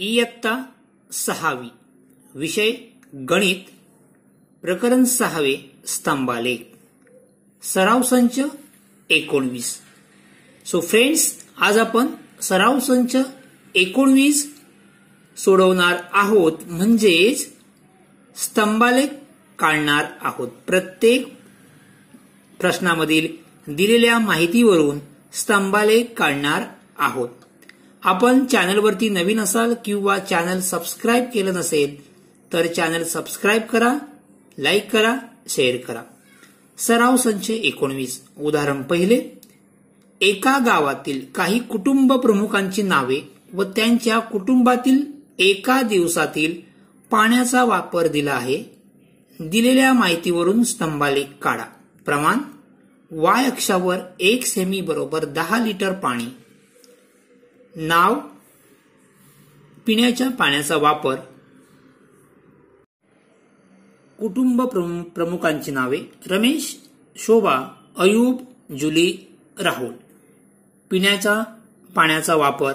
इयत्ता सहावी विषय गणित प्रकरण सहावे स्तंभालेख सराव संच एकोणवीस सो फ्रेंड्स आज आपण सराव संच एकोणवीस सोडवणार आहोत म्हणजेच स्तंभालेख काढणार आहोत प्रत्येक प्रश्नामधील दिलेल्या माहितीवरून स्तंभालेख काढणार आहोत आपण चॅनलवरती नवीन असाल किंवा चॅनल सबस्क्राईब केलं नसेल तर चॅनल सबस्क्राईब करा लाईक करा शेअर करा सराव संच एकोणवीस उदाहरण पहिले एका गावातील काही कुटुंब प्रमुखांची नावे व त्यांच्या कुटुंबातील एका दिवसातील पाण्याचा वापर दिला आहे दिलेल्या माहितीवरून स्तंभालेख काढा प्रमाण वाय अक्षावर एक सेमी बरोबर दहा लिटर पाणी नाव पिण्याच्या पाण्याचा वापर कुटुंब प्रमुखांची नावे रमेश शोभा अयूब जुली राहुल पिण्याचा पाण्याचा वापर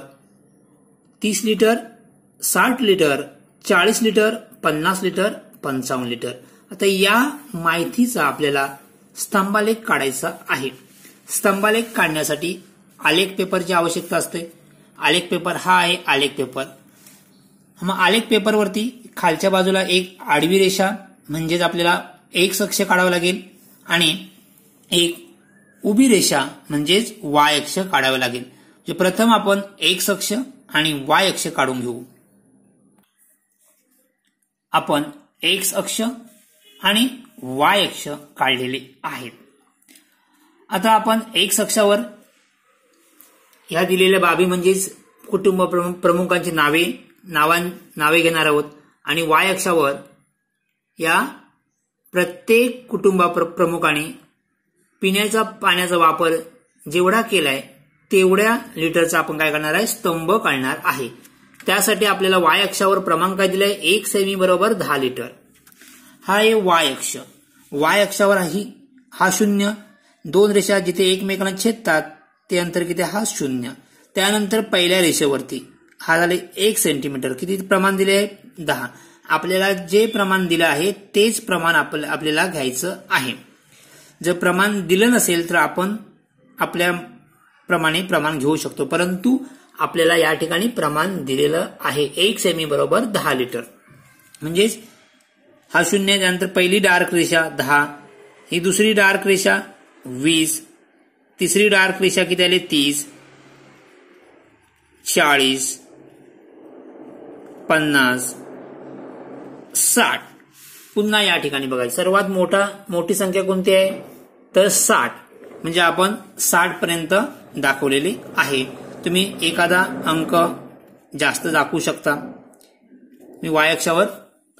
तीस लिटर साठ लिटर चाळीस लिटर पन्नास लिटर पंचावन्न लिटर आता या माहितीचा आपल्याला स्तंभालेख काढायचा आहे स्तंभालेख काढण्यासाठी आलेख पेपरची आवश्यकता असते आलेख पेपर हा आहे आलेख पेपर मग आलेख पेपरवरती खालच्या बाजूला एक आडवी रेषा म्हणजेच आपल्याला एक अक्ष काढावा लागेल आणि एक उभी रेषा म्हणजेच वाय अक्ष काढावा लागेल जे प्रथम आपण एक अक्ष आणि वाय अक्ष काढून घेऊ आपण एक्स अक्ष आणि वाय अक्ष काढलेले आहेत आता आपण एक अक्षावर ह्या दिलेल्या बाबी म्हणजेच कुटुंब प्रमुखांची नावे नावां नावे घेणार आहोत आणि वाय अक्षावर या प्रत्येक कुटुंबा प्रमुखाने पिण्याचा पाण्याचा वापर जेवढा केलाय तेवढ्या लिटरचा आपण काय करणार आहे स्तंभ काढणार आहे त्यासाठी आपल्याला वाय अक्षावर काय दिलाय एक सेमी बरोबर दहा लिटर हा आहे वाय अक्ष वाय अक्षावर आहे हा शून्य दोन रेषा जिथे एकमेकांना छेदतात ते अंतर किती हा शून्य त्यानंतर पहिल्या रेषेवरती हा झाले एक सेंटीमीटर किती प्रमाण दिले आहे दहा आपल्याला जे प्रमाण दिलं आहे तेच प्रमाण आपल्याला घ्यायचं आहे जर प्रमाण दिलं नसेल तर आपण आपल्या प्रमाणे प्रमाण घेऊ शकतो परंतु आपल्याला या ठिकाणी प्रमाण दिलेलं आहे एक सेमी बरोबर दहा लिटर म्हणजेच हा शून्य त्यानंतर पहिली डार्क रेषा दहा ही दुसरी डार्क रेषा वीस तिसरी डार्क रेषा किती आली तीस चाळीस पन्नास साठ पुन्हा या ठिकाणी बघायचं सर्वात मोठा मोठी संख्या कोणती आहे तर साठ म्हणजे आपण साठ पर्यंत दाखवलेली आहे तुम्ही एखादा अंक जास्त दाखवू शकता मी वायक्षावर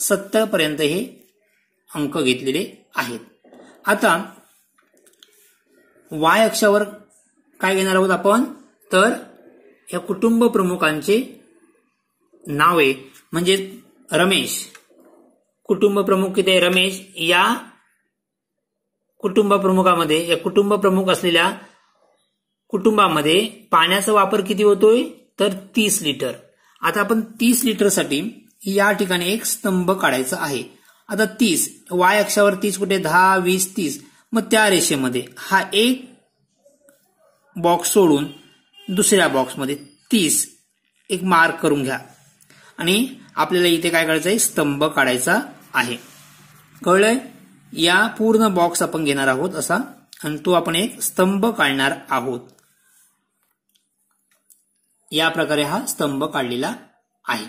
सत्तरपर्यंत हे अंक घेतलेले आहेत आता वाय अक्षावर काय घेणार आहोत आपण तर या कुटुंब प्रमुखांचे नावे म्हणजे रमेश कुटुंब प्रमुख किती आहे रमेश या कुटुंब प्रमुखामध्ये या कुटुंब प्रमुख असलेल्या कुटुंबामध्ये पाण्याचा वापर किती होतोय तर तीस लिटर आता आपण तीस लिटरसाठी या ठिकाणी एक स्तंभ काढायचा आहे आता तीस वाय अक्षावर तीस कुठे दहा वीस तीस मग त्या रेषेमध्ये हा एक बॉक्स सोडून दुसऱ्या बॉक्समध्ये तीस एक मार्क करून घ्या आणि आपल्याला इथे काय करायचं आहे स्तंभ काढायचा आहे कळलंय या पूर्ण बॉक्स आपण घेणार आहोत असा आणि तो आपण एक स्तंभ काढणार आहोत या प्रकारे हा स्तंभ काढलेला आहे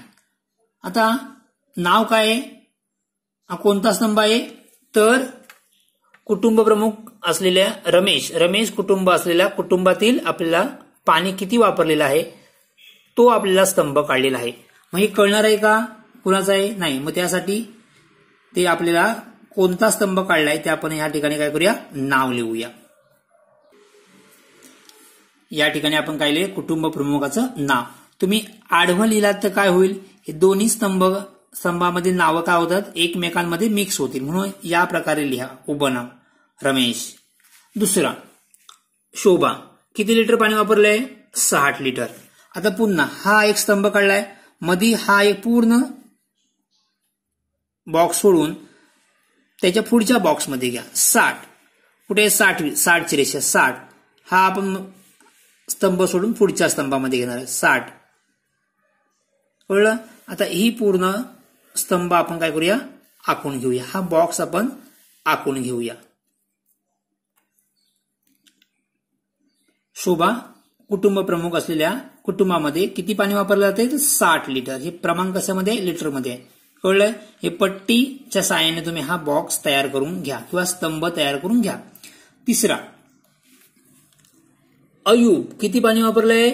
आता नाव काय आहे हा कोणता स्तंभ आहे तर कुटुंब प्रमुख असलेल्या रमेश रमेश कुटुंब असलेल्या कुटुंबातील आपल्याला पाणी किती वापरलेलं आहे तो आपल्याला स्तंभ काढलेला आहे मग हे कळणार आहे का कुणाचा आहे नाही मग त्यासाठी ते आपल्याला कोणता स्तंभ काढला आहे ते आपण या ठिकाणी काय करूया नाव लिहूया या ठिकाणी आपण काय लिहिले कुटुंब प्रमुखाचं नाव तुम्ही आढवं लिहिलात तर काय होईल हे दोन्ही स्तंभ स्तंभामध्ये नावं काय होतात एकमेकांमध्ये मिक्स होतील म्हणून या प्रकारे लिहा उभं रमेश दुसरा शोभा किती लिटर पाणी आहे साठ लिटर आता पुन्हा हा एक स्तंभ काढलाय मधी हा एक पूर्ण बॉक्स सोडून त्याच्या पुढच्या बॉक्समध्ये घ्या साठ कुठे साठ साठची रेषा साठ हा आपण स्तंभ सोडून पुढच्या स्तंभामध्ये घेणार आहे साठ कळलं आता ही पूर्ण स्तंभ आपण काय करूया आखून घेऊया हा बॉक्स आपण आखून घेऊया शोभा कुटुंब प्रमुख असलेल्या कुटुंबामध्ये किती पाणी वापरलं जाते साठ लिटर हे प्रमाण कशामध्ये लिटरमध्ये कळलं हे पट्टीच्या साहाय्याने तुम्ही हा बॉक्स तयार करून घ्या किंवा स्तंभ तयार करून घ्या तिसरा अयूब किती पाणी वापरलंय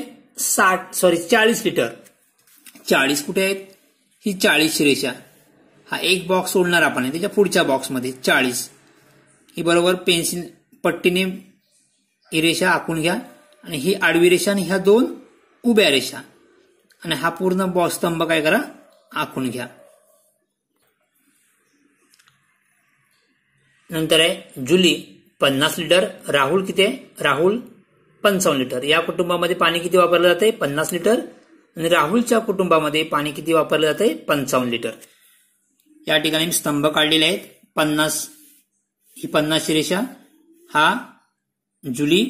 साठ सॉरी चाळीस लिटर चाळीस कुठे आहेत ही चाळीस रेषा हा एक बॉक्स सोडणार आपण आहे त्याच्या पुढच्या बॉक्समध्ये चाळीस ही बरोबर पेन्सिल पट्टीने ही रेषा आखून घ्या आणि ही आडवी रेषा आणि ह्या दोन उभ्या रेषा आणि हा पूर्ण बॉक्स स्तंभ काय करा आखून घ्या नंतर आहे जुली पन्नास लिटर राहुल किती आहे राहुल पंचावन्न लिटर या कुटुंबामध्ये पाणी किती वापरलं जाते पन्नास लिटर आणि राहुलच्या कुटुंबामध्ये पाणी किती वापरलं जाते पंचावन्न लिटर या ठिकाणी स्तंभ काढलेले आहेत पन्नास ही पन्नासची रेषा हा जुली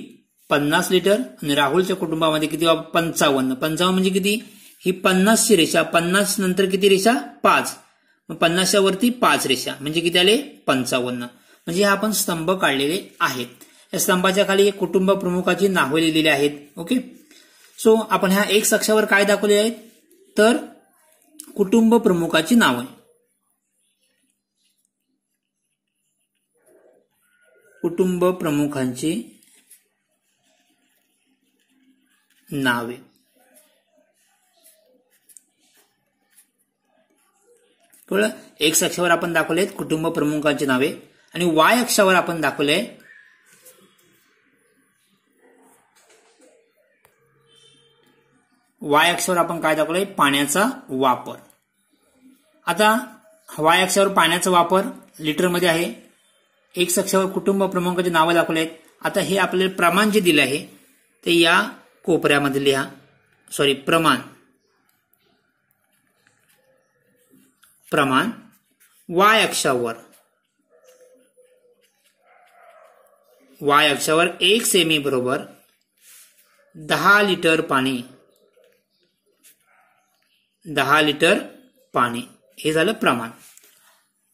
पन्नास लिटर आणि राहुलच्या कुटुंबामध्ये किती पंचावन्न पंचावन्न म्हणजे किती ही पन्नासची रेषा पन्नास नंतर किती रेषा पाच मग पन्नासच्या वरती पाच रेषा म्हणजे किती आले पंचावन्न म्हणजे हा आपण स्तंभ काढलेले आहेत या स्तंभाच्या खाली कुटुंब प्रमुखाची नावे लिहिलेली आहेत ओके सो आपण ह्या एक्स अक्षावर काय दाखवले आहेत तर कुटुंब प्रमुखाची नावं कुटुंब प्रमुखांची नावे एक्स अक्षावर आपण दाखवले कुटुंब प्रमुखांची नावे आणि वाय अक्षावर आपण दाखवले वाय अक्षावर आपण काय दाखवलंय पाण्याचा वापर आता वाय अक्षावर पाण्याचा वापर लिटरमध्ये आहे एक अक्षावर कुटुंब प्रमुखांची नावं दाखवले आता हे आपल्याला प्रमाण जे दिलं आहे ते या कोपऱ्यामध्ये लिहा सॉरी प्रमाण प्रमाण वाय अक्षावर वाय अक्षावर एक सेमी बरोबर दहा लिटर पाणी दहा लिटर पाणी हे झालं प्रमाण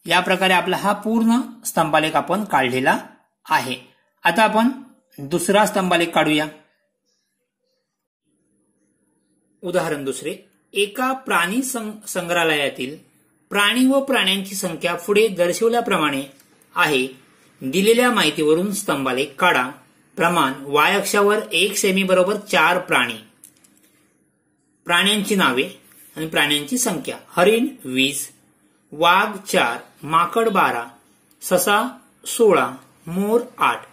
या प्रकारे आपला हा पूर्ण स्तंभालेख आपण काढलेला आहे आता आपण दुसरा स्तंभालेख काढूया उदाहरण दुसरे एका प्राणी संग्रहालयातील प्राणी व प्राण्यांची संख्या पुढे दर्शवल्याप्रमाणे आहे दिलेल्या माहितीवरून स्तंभालेख काढा प्रमाण वाय अक्षावर एक सेमी बरोबर चार प्राणी प्राण्यांची नावे आणि प्राण्यांची संख्या हरिण वीस वाघ चार माकड बारा ससा सोळा मोर आठ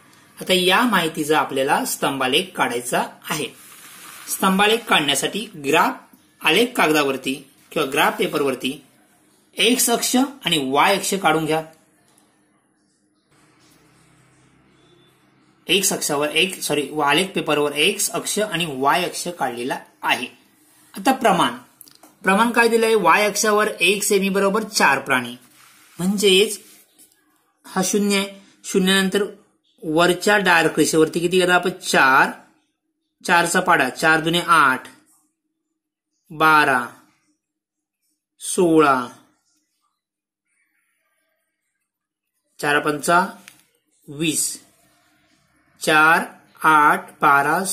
आता या माहितीचा आपल्याला स्तंभालेख काढायचा आहे स्तंभालेख काढण्यासाठी ग्राफ आलेख कागदावरती किंवा ग्राफ पेपरवरती एक्स अक्ष आणि वाय अक्ष काढून घ्या एक्स अक्षावर एक सॉरी आलेख पेपरवर एक्स अक्ष आणि वाय अक्ष काढलेला आहे आता प्रमाण प्रमाण काय दिलंय वाय अक्षावर एक सेमी बरोबर चार प्राणी म्हणजेच हा शून्य आहे शून्यानंतर वरच्या डार्क रेषेवरती किती गेला आपण चार चारचा पाडा चार दुने आठ बारा सोळा चार पंचा वीस चार आठ बारा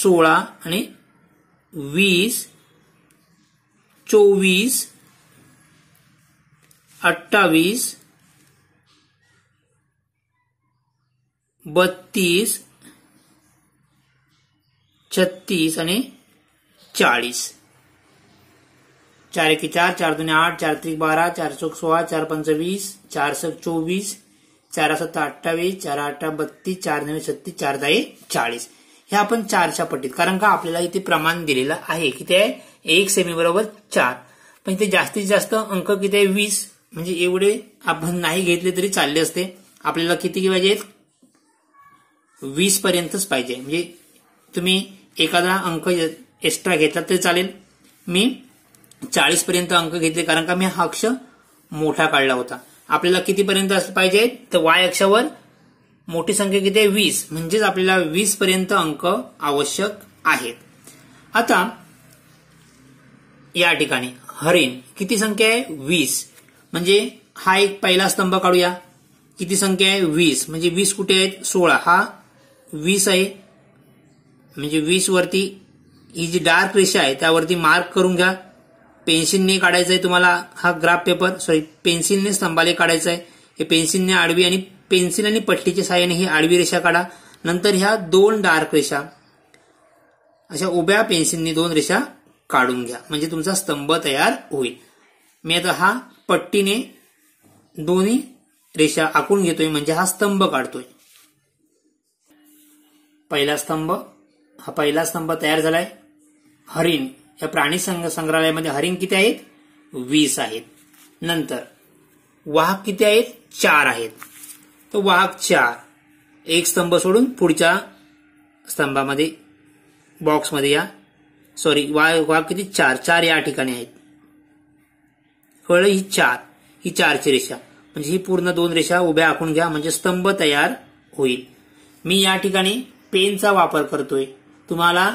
सोळा आणि वीस चोवीस अठ्ठावीस बत्तीस छत्तीस आणि चाळीस चार एक चार चार दोन आठ चार त्रिक बारा चार चौक सोळा चार पंचवीस वीस चार सक चोवीस चार सत्ता अठ्ठावीस चार अठ्ठा बत्तीस चार नव्हे छत्तीस चार दहा चाळीस हे आपण चारच्या पटीत कारण का आपल्याला इथे प्रमाण दिलेलं आहे किती आहे एक सेमी बरोबर चार पण इथे जास्तीत जास्त अंक किती आहे वीस म्हणजे एवढे आपण नाही घेतले तरी चालले असते आपल्याला किती पाहिजे वीस पर्यंतच पाहिजे म्हणजे तुम्ही एखादा अंक एक्स्ट्रा घेतला तरी चालेल मी चाळीस पर्यंत अंक घेतले कारण का मी हा अक्ष मोठा काढला होता आपल्याला कितीपर्यंत पाहिजे तर वाय अक्षावर मोठी संख्या किती आहे वीस म्हणजेच आपल्याला वीस पर्यंत अंक आवश्यक आहेत आता या ठिकाणी हरिण किती संख्या आहे वीस म्हणजे हा एक पहिला स्तंभ काढूया किती संख्या आहे वीस म्हणजे वीस कुठे आहे सोळा हा वीस आहे म्हणजे वीस वरती ही जी डार्क रेषा आहे त्यावरती मार्क करून घ्या पेन्सिलने काढायचा आहे तुम्हाला हा ग्राफ पेपर सॉरी पेन्सिलने स्तंभाला काढायचा आहे हे पेन्सिलने आडवी आणि पेन्सिल आणि पट्टीच्या साहाय्याने ही आडवी रेषा काढा नंतर ह्या दोन डार्क रेषा अशा उभ्या पेन्सिलने दोन रेषा काढून घ्या म्हणजे तुमचा स्तंभ तयार होईल मी आता हा पट्टीने दोन्ही रेषा आखून घेतोय म्हणजे हा स्तंभ काढतोय पहिला स्तंभ हा पहिला स्तंभ तयार झालाय हरिण या प्राणी संग्रहालयामध्ये हरिण किती आहेत वीस आहेत नंतर वाघ किती आहेत चार आहेत तर चार एक स्तंभ सोडून पुढच्या स्तंभामध्ये बॉक्समध्ये या सॉरी वा वाघ किती चार चार या ठिकाणी आहेत हळ ही चार ही चारची रेषा म्हणजे ही पूर्ण दोन रेषा उभ्या आखून घ्या म्हणजे स्तंभ तयार होईल मी या ठिकाणी पेनचा वापर करतोय तुम्हाला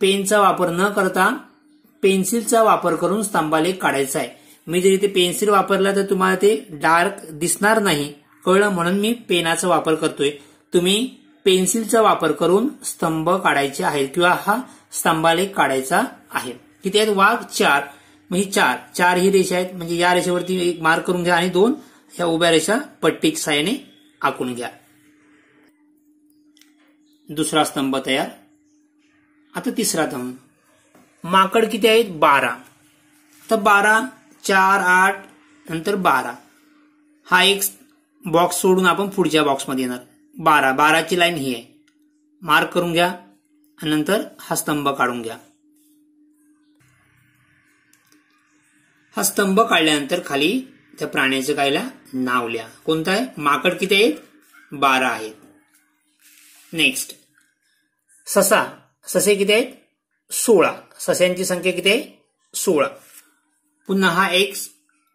पेनचा वापर न करता पेन्सिलचा वापर करून स्तंभाले काढायचा आहे मी जर इथे पेन्सिल वापरला तर तुम्हाला ते डार्क दिसणार नाही कळलं म्हणून मी पेनाचा वापर करतोय तुम्ही पेन्सिलचा वापर करून स्तंभ काढायचे आहेत किंवा हा स्तंभालेख काढायचा आहे किती आहेत वाघ चार म्हणजे चार चार ही रेषा आहेत म्हणजे या रेषेवरती एक मार्क करून घ्या आणि दोन या उभ्या रेषा पट्टीक सायने आखून घ्या दुसरा स्तंभ तयार आता तिसरा स्तंभ माकड किती आहेत बारा तर बारा चार आठ नंतर बारा हा एक बॉक्स सोडून आपण पुढच्या बॉक्समध्ये येणार बारा बाराची लाईन ही आहे मार्क करून घ्या आणि नंतर हा स्तंभ काढून घ्या हा स्तंभ काढल्यानंतर खाली त्या प्राण्याचं कायला नाव लिहा कोणतं आहे माकड किती आहेत बारा आहेत नेक्स्ट ससा ससे किती आहेत सोळा सस्यांची संख्या किती आहे सोळा पुन्हा हा एक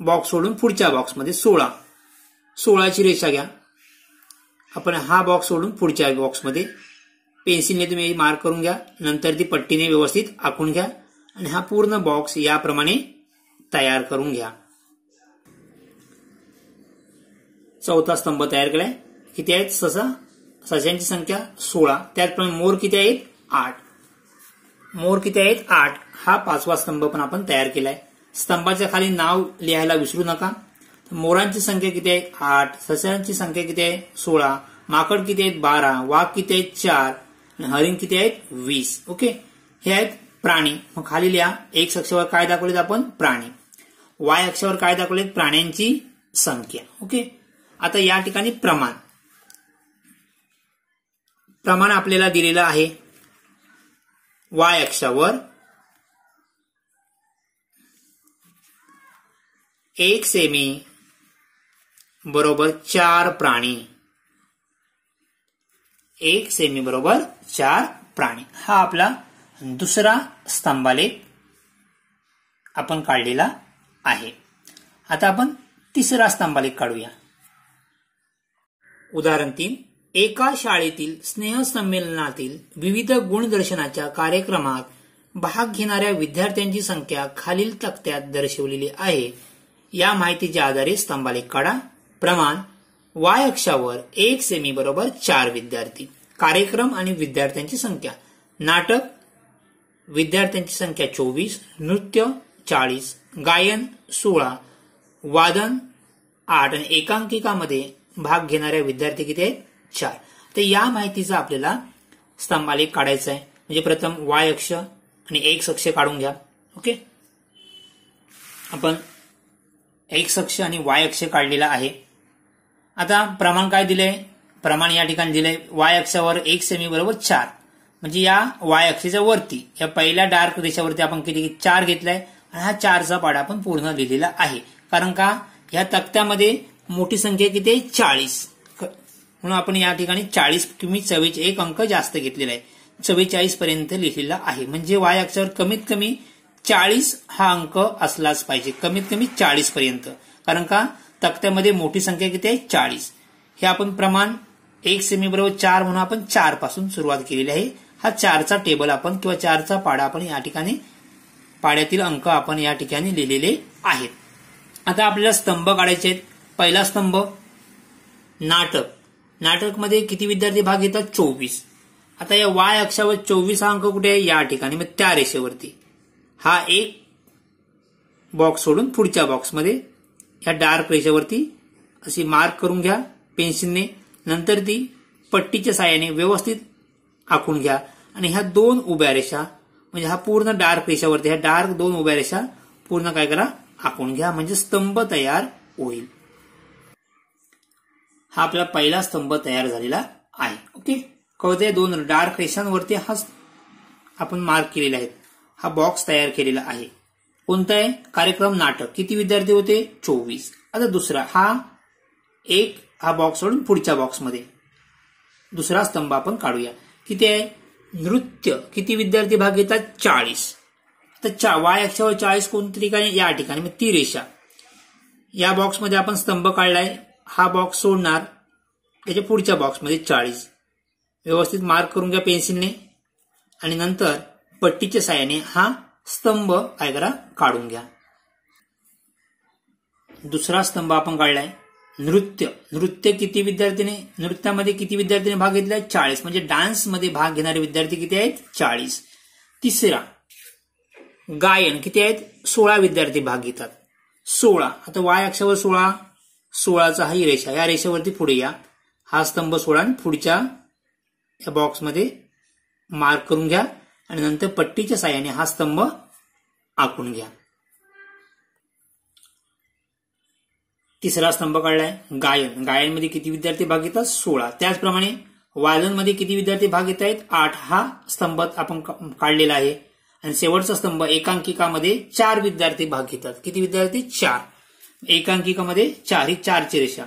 बॉक्स सोडून पुढच्या बॉक्समध्ये सोळा सोळाची रेषा घ्या आपण हा बॉक्स सोडून पुढच्या बॉक्समध्ये पेन्सिलने तुम्ही मार्क करून घ्या नंतर ती पट्टीने व्यवस्थित आखून घ्या आणि हा पूर्ण बॉक्स याप्रमाणे तयार करून घ्या चौथा स्तंभ तयार केलाय किती आहेत ससा सशांची संख्या सोळा त्याचप्रमाणे मोर किती आहेत आठ मोर किती आहेत आठ हा पाचवा स्तंभ पण आपण तयार केलाय स्तंभाच्या खाली नाव लिहायला विसरू नका मोरांची संख्या किती आहे आठ ससऱ्यांची संख्या किती आहे सोळा माकड किती आहेत बारा वाघ किती आहेत चार हरिण किती आहेत वीस ओके हे आहेत प्राणी मग खाली लिहा एक अक्षावर काय दाखवलेत आपण प्राणी वाय अक्षावर काय दाखवलेत प्राण्यांची संख्या ओके आता या ठिकाणी प्रमाण प्रमाण आपल्याला दिलेलं आहे वाय अक्षावर एक सेमी बरोबर चार प्राणी एक सेमी बरोबर चार प्राणी हा आपला दुसरा स्तंभालेख आपण काढलेला आहे आता आपण तिसरा स्तंभालेख काढूया उदाहरण तीन एका शाळेतील स्नेहसंमेलनातील विविध गुणदर्शनाच्या कार्यक्रमात भाग घेणाऱ्या विद्यार्थ्यांची संख्या खालील तक्त्यात दर्शवलेली आहे या माहितीच्या आधारे स्तंभालेख काढा प्रमाण वाय अक्षावर एक सेमी बरोबर चार विद्यार्थी कार्यक्रम आणि विद्यार्थ्यांची संख्या नाटक विद्यार्थ्यांची संख्या चोवीस नृत्य चाळीस गायन सोळा वादन आठ आणि एकांकिकामध्ये भाग घेणाऱ्या विद्यार्थी किती आहेत चार तर या माहितीचा आपल्याला स्तंभालेख काढायचा आहे म्हणजे प्रथम वाय अक्ष आणि एक अक्ष काढून घ्या ओके आपण एक अक्ष आणि वाय अक्ष काढलेला आहे आता प्रमाण काय दिले प्रमाण या ठिकाणी दिले वाय अक्षावर एक सेमी बरोबर चार म्हणजे या वाय अक्षेच्या वरती या पहिल्या डार्क रेषावरती आपण किती चार घेतलाय आणि हा चारचा पाडा आपण पूर्ण लिहिलेला आहे कारण का या तक्त्यामध्ये मोठी संख्या किती आहे चाळीस म्हणून आपण या ठिकाणी चाळीस किमी चव्वेचाळीस एक अंक जास्त घेतलेला आहे चव्वेचाळीस पर्यंत लिहिलेला आहे म्हणजे वाय अक्षावर कमीत कमी चाळीस हा अंक असलाच पाहिजे कमीत कमी चाळीस पर्यंत कारण का तक्त्यामध्ये मोठी संख्या किती आहे चाळीस हे आपण प्रमाण एक सेमी बरोबर चार म्हणून आपण चार पासून सुरुवात केलेली आहे हा चारचा टेबल आपण किंवा चारचा पाडा आपण या ठिकाणी पाड्यातील अंक आपण या ठिकाणी लिहिलेले आहेत आता आपल्याला स्तंभ काढायचे आहेत पहिला स्तंभ नाटक नाटकमध्ये किती विद्यार्थी भाग घेतात चोवीस आता या वाय अक्षावर चोवीस अंक कुठे आहे या ठिकाणी मग त्या रेषेवरती हा एक बॉक्स सोडून पुढच्या बॉक्समध्ये या डार्क रेषेवरती अशी मार्क करून घ्या पेन्सिलने नंतर ती पट्टीच्या साह्याने व्यवस्थित आखून घ्या आणि ह्या दोन उभ्या रेषा म्हणजे हा पूर्ण डार्क रेषावरती ह्या डार्क दोन उभ्या रेषा पूर्ण काय करा आखून घ्या म्हणजे स्तंभ तयार होईल हा आपला पहिला स्तंभ तयार झालेला आहे ओके कळते दोन डार्क रेषांवरती हा आपण मार्क केलेला आहे हा बॉक्स तयार केलेला आहे कोणता आहे कार्यक्रम नाटक किती विद्यार्थी होते चोवीस आता दुसरा हा एक हा बॉक्स सोडून पुढच्या बॉक्समध्ये दुसरा स्तंभ आपण काढूया किती आहे नृत्य किती विद्यार्थी भाग घेतात चाळीस आता चा वाय अक्षावर चाळीस कोणत्या ठिकाणी या ठिकाणी मग ती रेषा या बॉक्समध्ये आपण स्तंभ काढलाय हा बॉक्स सोडणार त्याच्या पुढच्या बॉक्समध्ये चाळीस व्यवस्थित मार्क करून घ्या पेन्सिलने आणि नंतर पट्टीच्या साह्याने हा स्तंभ काय काढून घ्या दुसरा स्तंभ आपण काढलाय नृत्य नृत्य किती विद्यार्थीने नृत्यामध्ये किती विद्यार्थीने भाग घेतला चाळीस म्हणजे डान्समध्ये भाग घेणारे विद्यार्थी किती आहेत चाळीस तिसरा गायन किती आहेत सोळा विद्यार्थी भाग घेतात सोळा आता वाय अक्षावर सोळा सोळाचा हा ही रेषा या रेषेवरती पुढे या हा स्तंभ सोळा पुढच्या या बॉक्समध्ये मार्क करून घ्या आणि नंतर पट्टीच्या साह्याने हा स्तंभ आखून घ्या तिसरा स्तंभ काढलाय गायन गायनमध्ये किती विद्यार्थी भाग घेतात सोळा त्याचप्रमाणे मध्ये किती विद्यार्थी भाग घेत आहेत आठ हा स्तंभ आपण काढलेला आहे आणि शेवटचा स्तंभ एकांकिकामध्ये चार विद्यार्थी भाग घेतात किती विद्यार्थी चार एकांकिकामध्ये चार ही चारची रेषा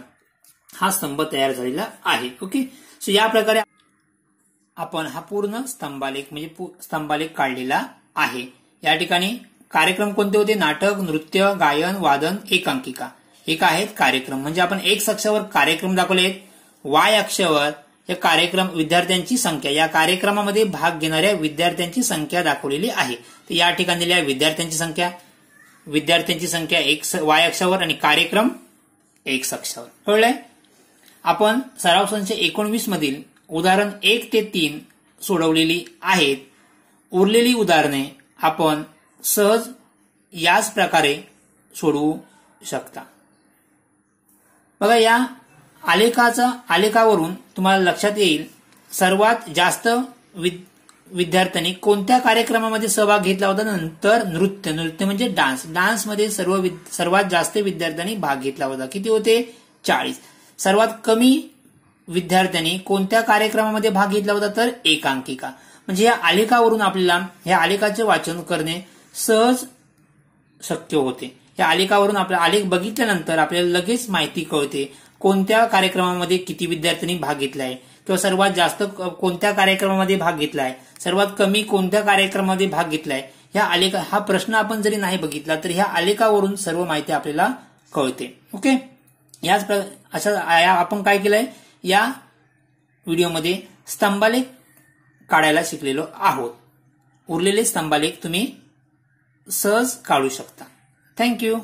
हा स्तंभ तयार झालेला आहे ओके सो या प्रकारे आपण हा पूर्ण स्तंभालेख म्हणजे स्तंभालेख काढलेला आहे या ठिकाणी कार्यक्रम कोणते होते नाटक नृत्य गायन वादन एकांकिका एक आहेत कार्यक्रम म्हणजे आपण एक्स अक्षावर कार्यक्रम दाखवले आहेत वाय अक्षावर या कार्यक्रम विद्यार्थ्यांची संख्या या कार्यक्रमामध्ये भाग घेणाऱ्या विद्यार्थ्यांची संख्या दाखवलेली आहे तर या ठिकाणी लिहा विद्यार्थ्यांची संख्या विद्यार्थ्यांची संख्या एक वाय अक्षावर आणि कार्यक्रम एक्स अक्षावर कळलंय आपण सराव संच एकोणवीस मधील उदाहरण एक ते तीन सोडवलेली आहेत उरलेली उदाहरणे आपण सहज याच प्रकारे सोडवू शकता बघा या आलेखाचा आलेखावरून तुम्हाला लक्षात येईल सर्वात जास्त विद्यार्थ्यांनी कोणत्या कार्यक्रमामध्ये सहभाग घेतला होता नंतर नृत्य नृत्य म्हणजे डान्स डान्समध्ये सर्व सर्वात जास्त विद्यार्थ्यांनी भाग घेतला होता किती होते चाळीस सर्वात कमी विद्यार्थ्यांनी कोणत्या कार्यक्रमामध्ये भाग घेतला होता तर एकांकिका म्हणजे या आलेखावरून आपल्याला या आलेखाचे वाचन करणे सहज शक्य होते या आलेखावरून आपला आलेख बघितल्यानंतर आपल्याला लगेच माहिती कळते कोणत्या कार्यक्रमामध्ये किती विद्यार्थ्यांनी भाग घेतलाय किंवा सर्वात जास्त कोणत्या कार्यक्रमामध्ये भाग घेतलाय सर्वात कमी कोणत्या कार्यक्रमामध्ये भाग घेतलाय ह्या आलेखा हा प्रश्न आपण जरी नाही बघितला तर ह्या आलेखावरून सर्व माहिती आपल्याला कळते ओके याच अशा आपण काय केलंय या व्हिडिओमध्ये स्तंभालेख काढायला शिकलेलो आहोत उरलेले स्तंभालेख तुम्ही सहज काढू शकता थँक्यू